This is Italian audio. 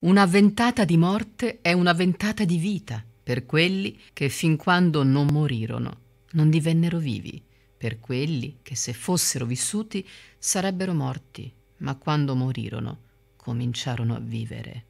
Una ventata di morte è una ventata di vita per quelli che fin quando non morirono non divennero vivi, per quelli che se fossero vissuti sarebbero morti, ma quando morirono cominciarono a vivere.